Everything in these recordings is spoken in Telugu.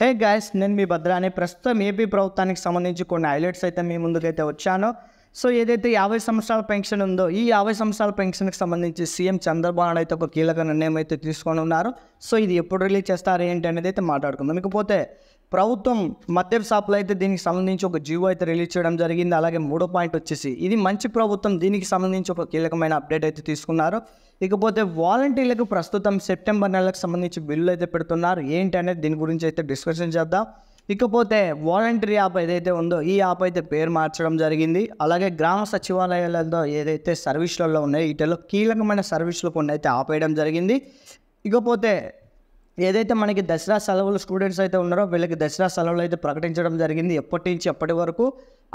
హే గాయస్ నేను మీ భద్ర అని ప్రస్తుతం ఏపీ ప్రభుత్వానికి సంబంధించి కొన్ని హైలైట్స్ అయితే మీ ముందుకైతే వచ్చాను సో ఏదైతే యాభై సంవత్సరాల పెన్షన్ ఉందో ఈ యాభై సంవత్సరాల పెన్షన్కి సంబంధించి సీఎం చంద్రబాబు నాయుడు అయితే ఒక కీలక నిర్ణయం అయితే తీసుకొని ఉన్నారు సో ఇది ఎప్పుడు రిలీజ్ చేస్తారు ఏంటి అనేది అయితే మాట్లాడుకుందాం ఇకపోతే ప్రభుత్వం మద్యం షాప్లో అయితే దీనికి సంబంధించి ఒక జీవో అయితే రిలీజ్ చేయడం జరిగింది అలాగే మూడో పాయింట్ వచ్చేసి ఇది మంచి ప్రభుత్వం దీనికి సంబంధించి ఒక కీలకమైన అప్డేట్ అయితే తీసుకున్నారు ఇకపోతే వాలంటీర్లకు ప్రస్తుతం సెప్టెంబర్ నెలకు సంబంధించి బిల్లు అయితే పెడుతున్నారు ఏంటి అనేది దీని గురించి అయితే డిస్కషన్ చేద్దాం ఇకపోతే వాలంటరీ యాప్ ఏదైతే ఉందో ఈ యాప్ అయితే పేరు మార్చడం జరిగింది అలాగే గ్రామ సచివాలయాలతో ఏదైతే సర్వీసులలో ఉన్నాయో వీటిలో కీలకమైన సర్వీసులు కొన్ని అయితే ఆపేయడం జరిగింది ఇకపోతే ఏదైతే మనకి దసరా సెలవులు స్టూడెంట్స్ అయితే ఉన్నారో వీళ్ళకి దసరా సెలవులు అయితే ప్రకటించడం జరిగింది ఎప్పటి నుంచి ఎప్పటి వరకు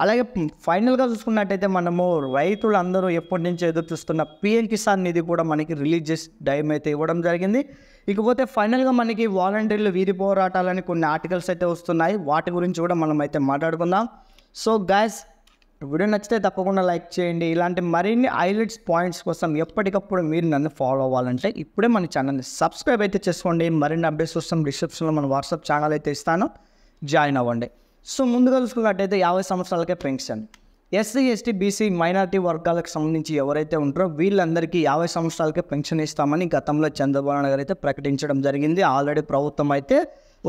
అలాగే ఫైనల్గా చూసుకున్నట్టయితే మనము రైతులందరూ ఎప్పటి నుంచి ఎదురు చూస్తున్న పిఎం కిసాన్ నిధి కూడా మనకి రిలీజ్ డైమ్ అయితే ఇవ్వడం జరిగింది ఇకపోతే ఫైనల్గా మనకి వాలంటీర్లు వీధి పోరాటాలని కొన్ని ఆర్టికల్స్ అయితే వస్తున్నాయి వాటి గురించి కూడా మనం అయితే మాట్లాడుకుందాం సో గ్యాస్ వీడియో నచ్చితే తప్పకుండా లైక్ చేయండి ఇలాంటి మరిన్ని హైలైట్స్ పాయింట్స్ కోసం ఎప్పటికప్పుడు మీరు నన్ను ఫాలో అవ్వాలంటే ఇప్పుడే మన ఛానల్ని సబ్స్క్రైబ్ అయితే చేసుకోండి మరిన్ని అప్డేట్స్ కోసం డిస్క్రిప్షన్లో మన వాట్సాప్ ఛానల్ అయితే ఇస్తాను జాయిన్ అవ్వండి సో ముందు కలుసుకున్నట్టయితే యాభై సంవత్సరాలకే pension SC ST BC minority వర్గాలకు సంబంధించి ఎవరైతే ఉంటారో వీళ్ళందరికీ యాభై సంవత్సరాలకే పెన్షన్ ఇస్తామని గతంలో చంద్రబాబు నాయుడు అయితే ప్రకటించడం జరిగింది ఆల్రెడీ ప్రభుత్వం అయితే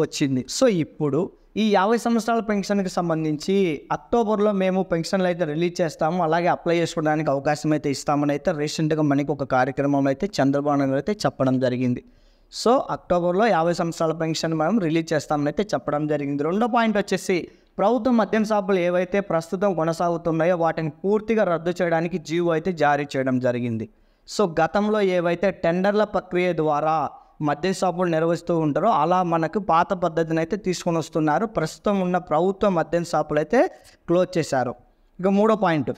వచ్చింది సో ఇప్పుడు ఈ యాభై సంవత్సరాల పెన్షన్కి సంబంధించి అక్టోబర్లో మేము పెన్షన్లు అయితే రిలీజ్ చేస్తాము అలాగే అప్లై చేసుకోవడానికి అవకాశం అయితే ఇస్తామని అయితే రీసెంట్గా మనకి ఒక కార్యక్రమం అయితే చంద్రబాబు నాయుడు అయితే చెప్పడం జరిగింది సో అక్టోబర్లో యాభై సంవత్సరాల పెన్షన్ మనం రిలీజ్ చేస్తామని అయితే చెప్పడం జరిగింది రెండో పాయింట్ వచ్చేసి ప్రభుత్వం మద్యం షాపులు ఏవైతే ప్రస్తుతం కొనసాగుతున్నాయో వాటిని పూర్తిగా రద్దు చేయడానికి జీవో అయితే జారీ చేయడం జరిగింది సో గతంలో ఏవైతే టెండర్ల ప్రక్రియ ద్వారా మద్యం షాపులు నిర్వహిస్తూ ఉంటారో అలా మనకు పాత పద్ధతిని అయితే తీసుకొని వస్తున్నారు ప్రస్తుతం ఉన్న ప్రభుత్వ మద్యం షాపులు అయితే క్లోజ్ చేశారు ఇక మూడో పాయింట్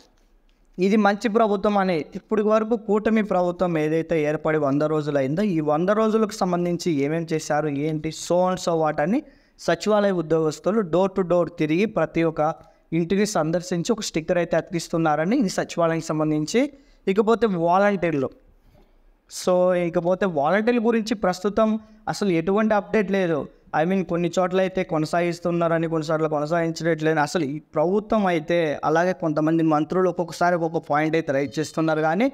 ఇది మంచి ప్రభుత్వం అనే ఇప్పటి వరకు కూటమి ప్రభుత్వం ఏదైతే ఏర్పడి వంద రోజులైందో ఈ వంద రోజులకు సంబంధించి ఏమేమి చేశారు ఏంటి సో అండ్ సో వాటని సచివాలయ ఉద్యోగస్తులు డోర్ టు డోర్ తిరిగి ప్రతి ఒక్క ఇంటిని సందర్శించి ఒక స్టిక్కర్ అయితే అతికిస్తున్నారని ఇది సచివాలయానికి సంబంధించి ఇకపోతే వాలంటీర్లు సో ఇకపోతే వాలంటీర్ల గురించి ప్రస్తుతం అసలు ఎటువంటి అప్డేట్ లేదు ఐ మీన్ కొన్ని చోట్ల అయితే కొనసాగిస్తున్నారని కొన్నిసార్లు లేని అసలు ఈ ప్రభుత్వం అయితే అలాగే కొంతమంది మంత్రులు ఒక్కొక్కసారి ఒక్కొక్క పాయింట్ అయితే రైట్ చేస్తున్నారు కానీ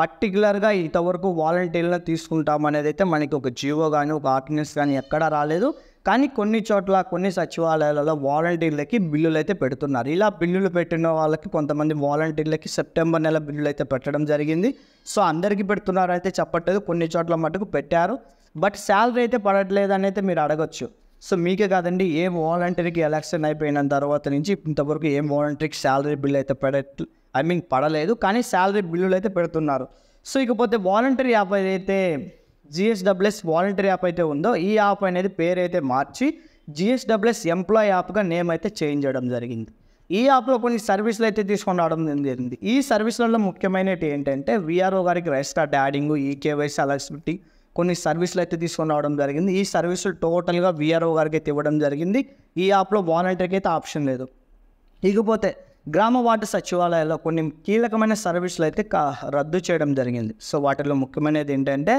పర్టికులర్గా ఇంతవరకు వాలంటీర్లను తీసుకుంటామనేది అయితే మనకి ఒక జియో కానీ ఒక ఆర్డినెన్స్ కానీ ఎక్కడా రాలేదు కానీ కొన్ని చోట్ల కొన్ని సచివాలయాలలో వాలంటీర్లకి బిల్లులు అయితే పెడుతున్నారు ఇలా బిల్లులు పెట్టిన వాళ్ళకి కొంతమంది వాలంటీర్లకి సెప్టెంబర్ నెల బిల్లులు అయితే పెట్టడం జరిగింది సో అందరికీ పెడుతున్నారు అయితే చెప్పట్లేదు కొన్ని చోట్ల మటుకు పెట్టారు బట్ శాలరీ అయితే పడట్లేదు అని అయితే మీరు అడగచ్చు సో మీకే కాదండి ఏ వాలంటీర్కి ఎలక్షన్ అయిపోయిన తర్వాత నుంచి ఇంతవరకు ఏం వాలంటీర్కి శాలరీ బిల్ అయితే పెడ ఐ మీన్ పడలేదు కానీ శాలరీ బిల్లులు అయితే పెడుతున్నారు సో ఇకపోతే వాలంటీర్ యాప్ ఏదైతే జిఎస్డబ్ల్యూఎస్ వాలంటరీ యాప్ అయితే ఉందో ఈ యాప్ అనేది పేరు అయితే మార్చి జిఎస్డబ్ల్యూఎస్ ఎంప్లాయ్ యాప్గా నేమ్ అయితే చేంజ్ చేయడం జరిగింది ఈ యాప్లో కొన్ని సర్వీసులు అయితే తీసుకొని రావడం జరిగింది ఈ సర్వీసులలో ముఖ్యమైనవి ఏంటంటే విఆర్ఓ గారికి రెస్టార్ డాడింగ్ ఈకేవైసీ అలాంటి కొన్ని సర్వీసులు అయితే తీసుకొని రావడం జరిగింది ఈ సర్వీసులు టోటల్గా విఆర్ఓ గారికి అయితే ఇవ్వడం జరిగింది ఈ యాప్లో వాలంటీర్కి అయితే ఆప్షన్ లేదు ఇకపోతే గ్రామ వార్డు సచివాలయాల్లో కొన్ని కీలకమైన సర్వీసులు అయితే రద్దు చేయడం జరిగింది సో వాటిలో ముఖ్యమైనది ఏంటంటే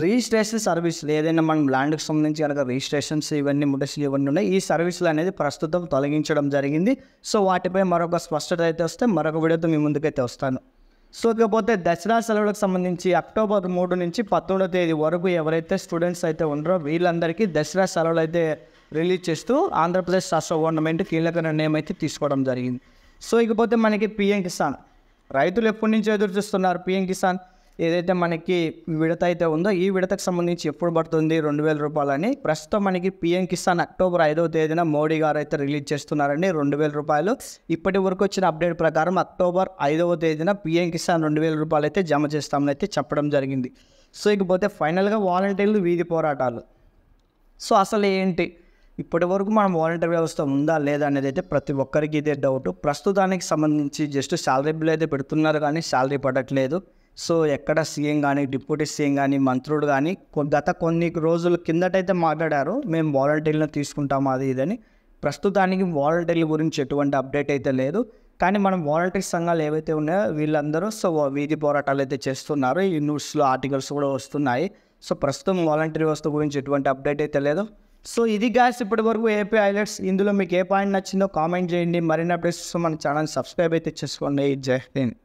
రిజిస్ట్రేషన్ సర్వీసులు ఏదైనా మనం ల్యాండ్కి సంబంధించి కనుక రిజిస్ట్రేషన్స్ ఇవన్నీ ముడసులు ఇవన్నీ ఉన్నాయి ఈ సర్వీసులు అనేది ప్రస్తుతం తొలగించడం జరిగింది సో వాటిపై మరొక స్పష్టత అయితే వస్తే మరొక వీడియోతో మీ ముందుకైతే వస్తాను సో ఇకపోతే దసరా సెలవులకు సంబంధించి అక్టోబర్ మూడు నుంచి పంతొమ్మిదో తేదీ వరకు ఎవరైతే స్టూడెంట్స్ అయితే ఉన్నారో వీళ్ళందరికీ దసరా సెలవులు అయితే రిలీజ్ చేస్తూ ఆంధ్రప్రదేశ్ రాష్ట్ర గవర్నమెంట్ కీలక నిర్ణయం అయితే తీసుకోవడం జరిగింది సో ఇకపోతే మనకి పిఎం కిసాన్ రైతులు ఎప్పటి నుంచి ఎదురు చూస్తున్నారు పిఎం కిసాన్ ఏదైతే మనకి విడత అయితే ఉందో ఈ విడతకు సంబంధించి ఎప్పుడు పడుతుంది రెండు వేల రూపాయలని ప్రస్తుతం మనకి పిఎం కిసాన్ అక్టోబర్ ఐదవ తేదీన మోడీ గారు అయితే రిలీజ్ చేస్తున్నారండి రెండు వేల రూపాయలు ఇప్పటి వరకు వచ్చిన అప్డేట్ ప్రకారం అక్టోబర్ ఐదవ తేదీన పిఎం కిసాన్ రెండు వేల రూపాయలు అయితే జమ చేస్తామని అయితే చెప్పడం జరిగింది సో ఇకపోతే ఫైనల్గా వాలంటీర్లు వీధి పోరాటాలు సో అసలు ఏంటి ఇప్పటి వరకు మనం వాలంటీర్ వ్యవస్థ ఉందా లేదా అనేది అయితే ప్రతి ఒక్కరికి ఇదే డౌట్ ప్రస్తుతానికి సంబంధించి జస్ట్ శాలరీ బిల్ అయితే పెడుతున్నారు కానీ శాలరీ పడట్లేదు సో ఎక్కడ సీఎం కానీ డిప్యూటీ సీఎం కానీ మంత్రుడు కానీ గత కొన్ని రోజుల కిందటైతే మాట్లాడారు మేము వాలంటీర్లను తీసుకుంటాం అది ఇదని ప్రస్తుతానికి వాలంటీర్ల గురించి ఎటువంటి అప్డేట్ అయితే లేదు కానీ మనం వాలంటీర్ సంఘాలు ఏవైతే ఉన్నాయో వీళ్ళందరూ సో వీధి పోరాటాలు అయితే చేస్తున్నారు ఈ న్యూస్లో ఆర్టికల్స్ కూడా వస్తున్నాయి సో ప్రస్తుతం వాలంటీర్ వ్యవస్థ గురించి ఎటువంటి అప్డేట్ అయితే లేదు సో ఇది గ్యాస్ ఇప్పటి వరకు ఏపీ హైలైట్స్ ఇందులో మీకు ఏ పాయింట్ నచ్చిందో కామెంట్ చేయండి మరిన్ని అప్డేట్స్ మన ఛానల్ సబ్స్క్రైబ్ అయితే చేసుకోండి జై హింద్